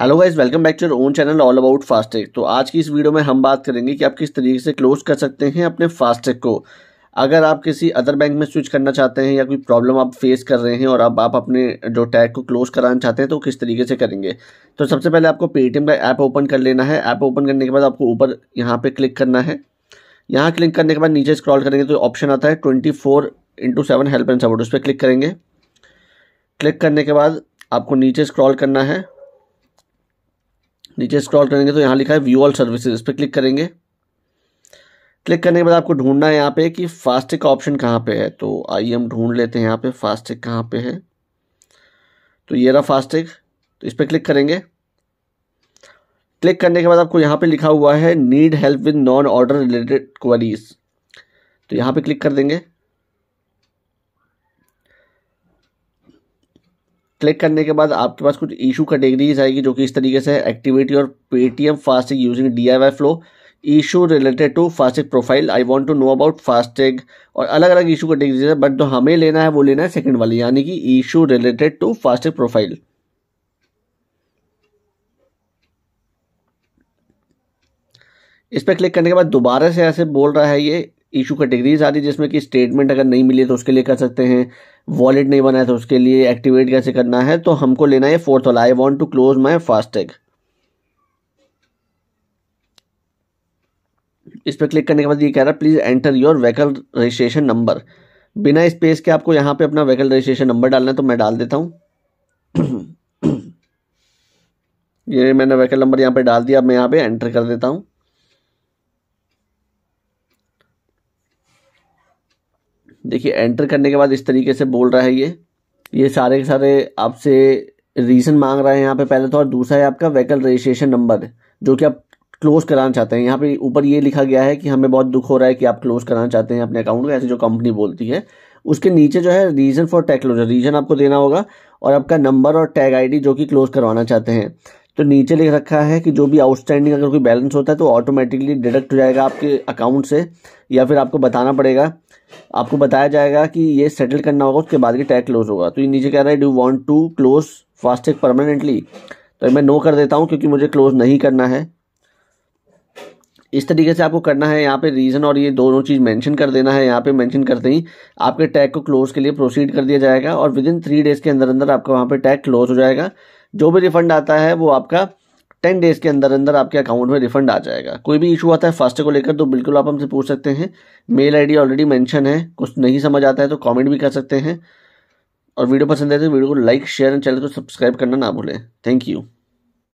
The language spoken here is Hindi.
hello guys welcome back to own channel all about FASTag तो आज की इस वीडियो में हम बात करेंगे कि आप किस तरीके से क्लोज कर सकते हैं अपने फास्टैग को अगर आप किसी अदर बैंक में स्विच करना चाहते हैं या कोई प्रॉब्लम आप फेस कर रहे हैं और अब आप, आप अपने जो टैग को क्लोज कराना चाहते हैं तो किस तरीके से करेंगे तो सबसे पहले आपको पेटीएम का ऐप ओपन कर लेना है ऐप ओपन करने के बाद आपको ऊपर यहाँ पर क्लिक करना है यहाँ क्लिक करने के बाद नीचे स्क्रॉल करेंगे तो ऑप्शन आता है twenty four into seven help and support उस पर क्लिक करेंगे क्लिक करने के बाद आपको नीचे स्क्रॉल करना है नीचे स्क्रॉल करेंगे तो यहाँ लिखा है व्यू ऑल सर्विसेज इस पर क्लिक करेंगे क्लिक करने के बाद आपको ढूंढना है यहाँ पे कि फास्टिक का ऑप्शन कहाँ पे है तो आइए हम ढूंढ लेते हैं यहाँ पे फास्टिक कहाँ पे है तो ये रहा फास्टिक तो इस पर क्लिक करेंगे क्लिक करने के बाद आपको यहाँ पे लिखा हुआ है need help with non order related queries तो यहाँ पे क्लिक कर देंगे क्लिक करने के बाद आपके पास कुछ इशू कैटेगरीज आएगी जो कि इस तरीके से एक्टिविटी और Paytm FASTag using D I flow issue related to FASTag profile I want to know about FASTag और अलग अलग इशू कैटेगरीज है बट जो हमें लेना है वो लेना है सेकेंड वाली यानी कि issue related to FASTag profile इस पर क्लिक करने के बाद दोबारा से ऐसे बोल रहा है ये इशू कैटेगरीज आती है जिसमें कि स्टेटमेंट अगर नहीं मिली तो उसके लिए कर सकते हैं वॉलेट नहीं बनाया तो उसके लिए एक्टिवेट कैसे करना है तो हमको लेना है फोर्थ वाला I want to close my FASTag इस पर क्लिक करने के बाद ये कह रहा है please enter your vehicle registration number बिना स्पेस के आपको यहाँ पे अपना व्हीकल रजिस्ट्रेशन नंबर डालना है तो मैं डाल देता हूँ ये मैंने व्हीकल नंबर यहाँ पे डाल दिया अब मैं यहाँ पे एंटर कर देता हूँ देखिए एंटर करने के बाद इस तरीके से बोल रहा है ये ये सारे के सारे आपसे रीज़न मांग रहा है यहाँ पे पहले तो और दूसरा है आपका व्हीकल रजिस्ट्रेशन नंबर जो कि आप क्लोज कराना चाहते हैं यहाँ पे ऊपर ये लिखा गया है कि हमें बहुत दुख हो रहा है कि आप क्लोज कराना चाहते हैं अपने अकाउंट को ऐसे जो कंपनी बोलती है उसके नीचे जो है reason for tag closure reason आपको देना होगा और आपका नंबर और टैग आईडी जो कि क्लोज करवाना चाहते हैं तो नीचे लिख रखा है कि जो भी आउटस्टैंडिंग अगर कोई बैलेंस होता है तो ऑटोमेटिकली डिडक्ट हो जाएगा आपके अकाउंट से या फिर आपको बताना पड़ेगा आपको बताया जाएगा कि ये सेटल करना होगा उसके बाद ही टैग क्लोज होगा तो ये नीचे कह रहा है do want to close FASTag permanently तो मैं नो कर देता हूँ क्योंकि मुझे क्लोज नहीं करना है इस तरीके से आपको करना है यहाँ पे रीज़न और ये दोनों चीज़ मेंशन कर देना है यहाँ पे मेंशन करते ही आपके टैग को क्लोज के लिए प्रोसीड कर दिया जाएगा और विद इन थ्री डेज़ के अंदर अंदर आपका वहाँ पे टैग क्लोज हो जाएगा जो भी रिफंड आता है वो आपका टेन डेज़ के अंदर अंदर आपके अकाउंट में रिफंड आ जाएगा कोई भी इशू आता है फास्टे को लेकर तो बिल्कुल आप हमसे पूछ सकते हैं मेल आई ऑलरेडी मैंशन है कुछ नहीं समझ आता है तो कॉमेंट भी कर सकते हैं और वीडियो पसंद आए तो वीडियो को लाइक शेयर एंड चैनल को सब्सक्राइब करना ना भूलें थैंक यू